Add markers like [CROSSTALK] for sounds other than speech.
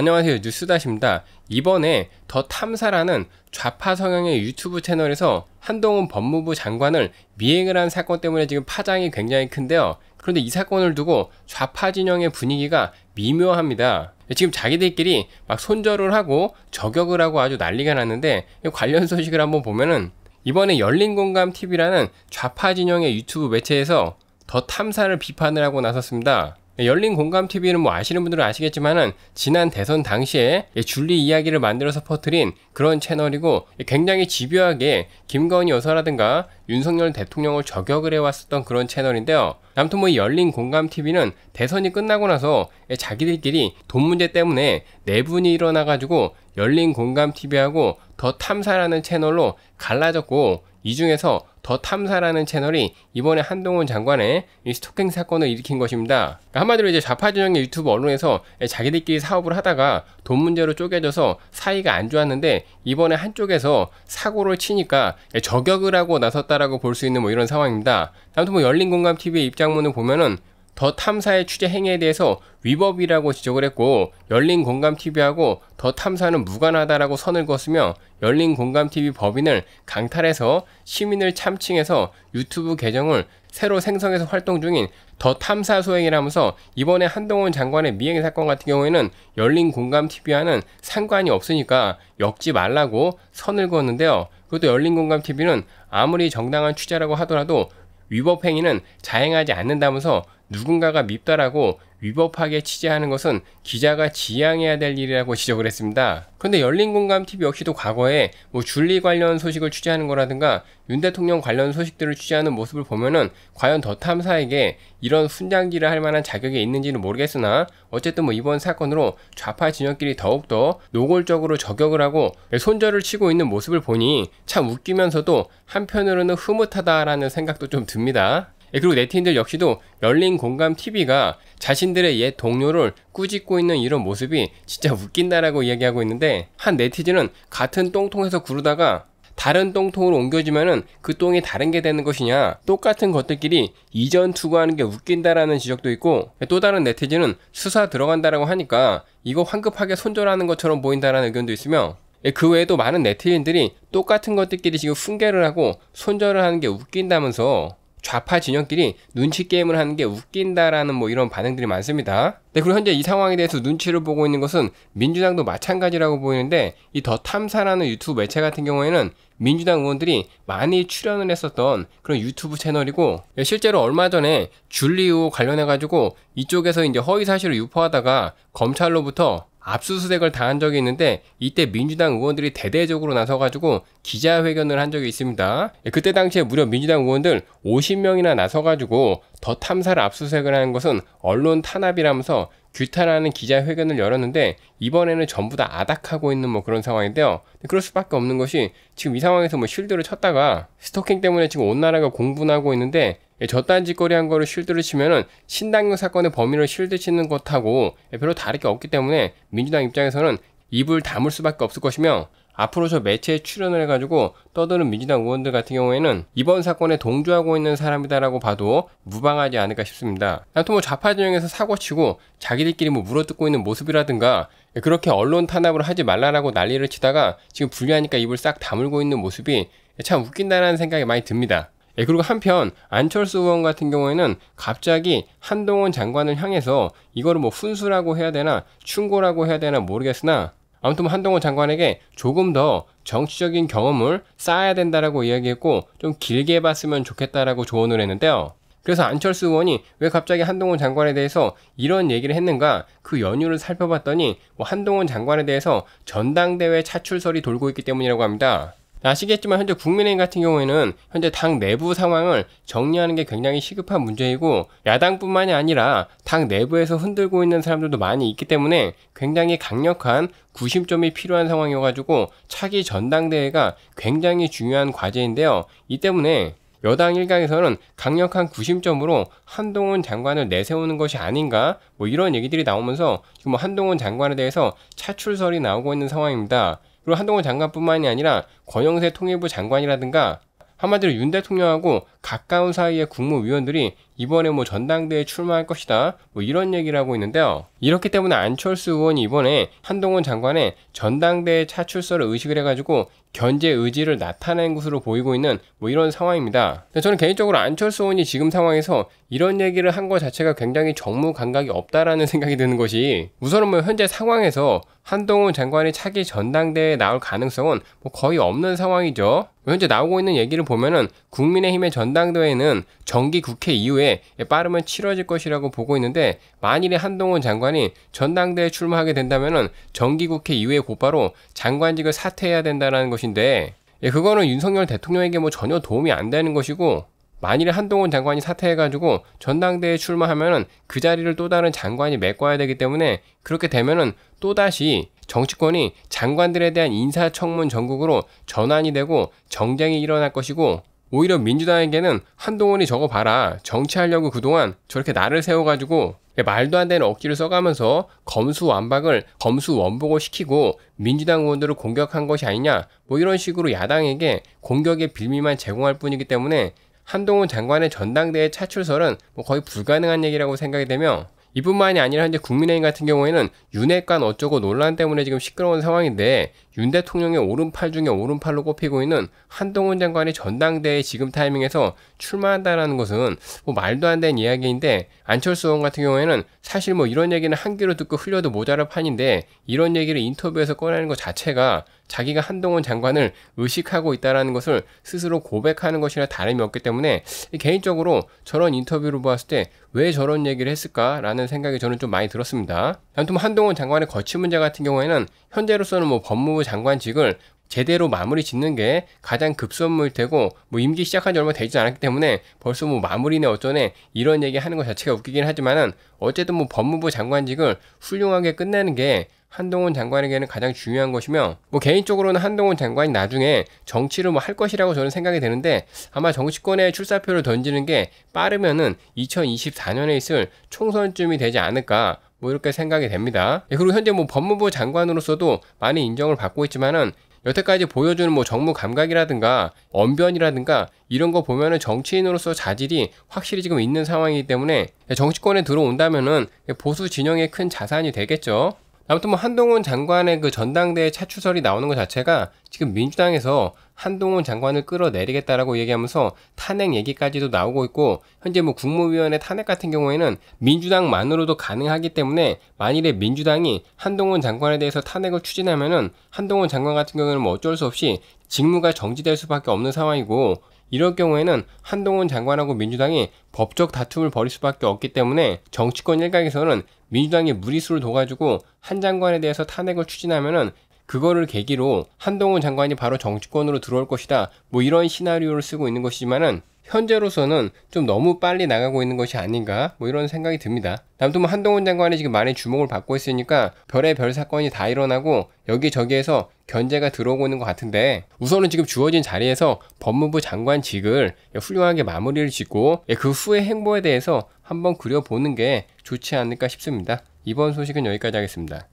안녕하세요 뉴스다십니다. 이번에 더 탐사라는 좌파 성향의 유튜브 채널에서 한동훈 법무부 장관을 미행을 한 사건 때문에 지금 파장이 굉장히 큰데요. 그런데 이 사건을 두고 좌파 진영의 분위기가 미묘합니다. 지금 자기들끼리 막 손절을 하고 저격을 하고 아주 난리가 났는데 관련 소식을 한번 보면은 이번에 열린공감TV라는 좌파 진영의 유튜브 매체에서 더 탐사를 비판을 하고 나섰습니다. 열린 공감 TV는 뭐 아시는 분들은 아시겠지만은 지난 대선 당시에 줄리 이야기를 만들어서 퍼뜨린 그런 채널이고 굉장히 집요하게 김건희 여사라든가 윤석열 대통령을 저격을 해왔었던 그런 채널인데요. 아무튼 뭐 열린 공감 TV는 대선이 끝나고 나서 자기들끼리 돈 문제 때문에 내분이 일어나가지고 열린 공감 TV하고 더 탐사라는 채널로 갈라졌고 이 중에서 더 탐사라는 채널이 이번에 한동훈 장관의 스토킹 사건을 일으킨 것입니다. 그러니까 한마디로 이제 좌파 진영의 유튜브 언론에서 자기들끼리 사업을 하다가 돈 문제로 쪼개져서 사이가 안 좋았는데 이번에 한쪽에서 사고를 치니까 저격을 하고 나섰다라고 볼 수 있는 뭐 이런 상황입니다. 아무튼 뭐 열린공감TV의 입장문을 보면은 더 탐사의 취재 행위에 대해서 위법이라고 지적을 했고 열린 공감 TV하고 더 탐사는 무관하다라고 선을 그었으며 열린 공감 TV 법인을 강탈해서 시민을 참칭해서 유튜브 계정을 새로 생성해서 활동 중인 더 탐사 소행이라면서 이번에 한동훈 장관의 미행 사건 같은 경우에는 열린 공감 TV와는 상관이 없으니까 엮지 말라고 선을 그었는데요. 그것도 열린 공감 TV는 아무리 정당한 취재라고 하더라도 위법 행위는 자행하지 않는다면서 누군가가 밉다라고 위법하게 취재하는 것은 기자가 지양해야 될 일이라고 지적을 했습니다. 그런데 열린공감TV 역시도 과거에 뭐 줄리 관련 소식을 취재하는 거라든가 윤 대통령 관련 소식들을 취재하는 모습을 보면은 과연 더 탐사에게 이런 훈장기를 할 만한 자격이 있는지는 모르겠으나 어쨌든 뭐 이번 사건으로 좌파 진영끼리 더욱더 노골적으로 저격을 하고 손절을 치고 있는 모습을 보니 참 웃기면서도 한편으로는 흐뭇하다라는 생각도 좀 듭니다. 예, 그리고 네티즌들 역시도 열린 공감 TV가 자신들의 옛 동료를 꾸짖고 있는 이런 모습이 진짜 웃긴다라고 이야기하고 있는데 한 네티즌은 같은 똥통에서 구르다가 다른 똥통으로 옮겨지면은 그 똥이 다른 게 되는 것이냐 똑같은 것들끼리 이전 투구하는 게 웃긴다라는 지적도 있고 예, 또 다른 네티즌은 수사 들어간다라고 하니까 이거 황급하게 손절하는 것처럼 보인다라는 의견도 있으며 예, 그 외에도 많은 네티즌들이 똑같은 것들끼리 지금 훈계를 하고 손절을 하는 게 웃긴다면서 좌파 진영끼리 눈치 게임을 하는 게 웃긴다라는 뭐 이런 반응들이 많습니다. 네, 그리고 현재 이 상황에 대해서 눈치를 보고 있는 것은 민주당도 마찬가지라고 보이는데 이 더 탐사라는 유튜브 매체 같은 경우에는 민주당 의원들이 많이 출연을 했었던 그런 유튜브 채널이고 예, 실제로 얼마 전에 줄리 우 관련해 가지고 이쪽에서 이제 허위 사실을 유포하다가 검찰로부터 압수수색을 당한 적이 있는데 이때 민주당 의원들이 대대적으로 나서가지고 기자회견을 한 적이 있습니다. 예, 그때 당시에 무려 민주당 의원들 50명이나 나서가지고 더 탐사를 압수수색을 하는 것은 언론 탄압이라면서 규탄하는 기자회견을 열었는데 이번에는 전부 다 아닥하고 있는 뭐 그런 상황인데요. 그럴 수밖에 없는 것이 지금 이 상황에서 뭐 쉴드를 쳤다가 스토킹 때문에 지금 온 나라가 공분하고 있는데 예, 저딴 짓거리 한 거를 쉴드를 치면은 신당용 사건의 범위를 쉴드 치는 것하고 예, 별로 다를 게 없기 때문에 민주당 입장에서는 입을 다물 수밖에 없을 것이며 앞으로 저 매체에 출연을 해가지고 떠드는 민주당 의원들 같은 경우에는 이번 사건에 동조하고 있는 사람이다라고 봐도 무방하지 않을까 싶습니다. 아무튼 뭐 좌파 진영에서 사고치고 자기들끼리 뭐 물어뜯고 있는 모습이라든가 예, 그렇게 언론 탄압을 하지 말라라고 난리를 치다가 지금 불리하니까 입을 싹 다물고 있는 모습이 참 웃긴다라는 생각이 많이 듭니다. 예, 그리고 한편 안철수 의원 같은 경우에는 갑자기 한동훈 장관을 향해서 이거를 뭐 훈수라고 해야 되나 충고라고 해야 되나 모르겠으나 아무튼 뭐 한동훈 장관에게 조금 더 정치적인 경험을 쌓아야 된다라고 이야기했고 좀 길게 봤으면 좋겠다라고 조언을 했는데요. 그래서 안철수 의원이 왜 갑자기 한동훈 장관에 대해서 이런 얘기를 했는가 그 연유를 살펴봤더니 뭐 한동훈 장관에 대해서 전당대회 차출설이 돌고 있기 때문이라고 합니다. 아시겠지만 현재 국민의힘 같은 경우에는 현재 당 내부 상황을 정리하는 게 굉장히 시급한 문제이고 야당뿐만이 아니라 당 내부에서 흔들고 있는 사람들도 많이 있기 때문에 굉장히 강력한 구심점이 필요한 상황이어가지고 차기 전당대회가 굉장히 중요한 과제인데요. 이 때문에 여당 일각에서는 강력한 구심점으로 한동훈 장관을 내세우는 것이 아닌가 뭐 이런 얘기들이 나오면서 지금 뭐 한동훈 장관에 대해서 차출설이 나오고 있는 상황입니다. 그리고 한동훈 장관뿐만이 아니라 권영세 통일부 장관이라든가 한마디로 윤 대통령하고 가까운 사이의 국무위원들이 이번에 뭐 전당대회 출마할 것이다 뭐 이런 얘기를 하고 있는데요. 이렇기 때문에 안철수 의원이 이번에 한동훈 장관의 전당대회 차출서를 의식을 해가지고 견제 의지를 나타낸 것으로 보이고 있는 뭐 이런 상황입니다. 저는 개인적으로 안철수 의원이 지금 상황에서 이런 얘기를 한 것 자체가 굉장히 정무 감각이 없다라는 [LAUGHS] 생각이 드는 것이 우선은 뭐 현재 상황에서 한동훈 장관이 차기 전당대회에 나올 가능성은 뭐 거의 없는 상황이죠. 현재 나오고 있는 얘기를 보면은 국민의힘의 전당대회는 정기 국회 이후에 빠르면 치러질 것이라고 보고 있는데 만일에 한동훈 장관이 전당대회 출마하게 된다면은 정기 국회 이후에 곧바로 장관직을 사퇴해야 된다는 것인데 예, 그거는 윤석열 대통령에게 뭐 전혀 도움이 안 되는 것이고 만일 한동훈 장관이 사퇴해가지고 전당대회 출마하면은 그 자리를 또 다른 장관이 메꿔야 되기 때문에 그렇게 되면은 또다시 정치권이 장관들에 대한 인사청문 전국으로 전환이 되고 정쟁이 일어날 것이고 오히려 민주당에게는 한동훈이 저거 봐라 정치하려고 그동안 저렇게 나를 세워가지고 말도 안 되는 억지를 써가면서 검수완박을 검수원복을 시키고 민주당 의원들을 공격한 것이 아니냐 뭐 이런 식으로 야당에게 공격의 빌미만 제공할 뿐이기 때문에 한동훈 장관의 전당대회 차출설은 뭐 거의 불가능한 얘기라고 생각이 되며 이뿐만이 아니라 현재 국민의힘 같은 경우에는 윤핵관 어쩌고 논란 때문에 지금 시끄러운 상황인데 윤 대통령의 오른팔 중에 오른팔로 꼽히고 있는 한동훈 장관이 전당대회 지금 타이밍에서 출마한다라는 것은 뭐 말도 안 되는 이야기인데 안철수 의원 같은 경우에는 사실 뭐 이런 얘기는 한 귀로 듣고 흘려도 모자랄 판인데 이런 얘기를 인터뷰에서 꺼내는 것 자체가 자기가 한동훈 장관을 의식하고 있다라는 것을 스스로 고백하는 것이나 다름이 없기 때문에 개인적으로 저런 인터뷰를 보았을 때 왜 저런 얘기를 했을까라는 생각이 저는 좀 많이 들었습니다. 아무튼 뭐 한동훈 장관의 거취 문제 같은 경우에는 현재로서는 뭐 법무부 장관직을 제대로 마무리 짓는 게 가장 급선무일 테고 뭐 임기 시작한 지 얼마 되지 않았기 때문에 벌써 뭐 마무리네 어쩌네 이런 얘기 하는 것 자체가 웃기긴 하지만은 어쨌든 뭐 법무부 장관직을 훌륭하게 끝내는 게 한동훈 장관에게는 가장 중요한 것이며 뭐 개인적으로는 한동훈 장관이 나중에 정치를 뭐할 것이라고 저는 생각이 되는데 아마 정치권에 출사표를 던지는 게 빠르면은 2024년에 있을 총선쯤이 되지 않을까 뭐 이렇게 생각이 됩니다. 예, 그리고 현재 뭐 법무부 장관으로서도 많이 인정을 받고 있지만은 여태까지 보여주는 뭐 정무 감각이라든가 언변이라든가 이런 거 보면은 정치인으로서 자질이 확실히 지금 있는 상황이기 때문에 정치권에 들어온다면은 보수 진영의 큰 자산이 되겠죠. 아무튼 뭐 한동훈 장관의 그 전당대회 차추설이 나오는 것 자체가 지금 민주당에서 한동훈 장관을 끌어내리겠다라고 얘기하면서 탄핵 얘기까지도 나오고 있고 현재 뭐 국무위원회 탄핵 같은 경우에는 민주당만으로도 가능하기 때문에 만일에 민주당이 한동훈 장관에 대해서 탄핵을 추진하면은 한동훈 장관 같은 경우에는 뭐 어쩔 수 없이 직무가 정지될 수밖에 없는 상황이고 이럴 경우에는 한동훈 장관하고 민주당이 법적 다툼을 벌일 수밖에 없기 때문에 정치권 일각에서는 민주당이 무리수를 둬가지고 한 장관에 대해서 탄핵을 추진하면은 그거를 계기로 한동훈 장관이 바로 정치권으로 들어올 것이다. 뭐 이런 시나리오를 쓰고 있는 것이지만은 현재로서는 좀 너무 빨리 나가고 있는 것이 아닌가 뭐 이런 생각이 듭니다. 아무튼 뭐 한동훈 장관이 지금 많이 주목을 받고 있으니까 별의별 사건이 다 일어나고 여기저기에서 견제가 들어오고 있는 것 같은데 우선은 지금 주어진 자리에서 법무부 장관직을 훌륭하게 마무리를 짓고 예, 그 후의 행보에 대해서 한번 그려보는 게 좋지 않을까 싶습니다. 이번 소식은 여기까지 하겠습니다.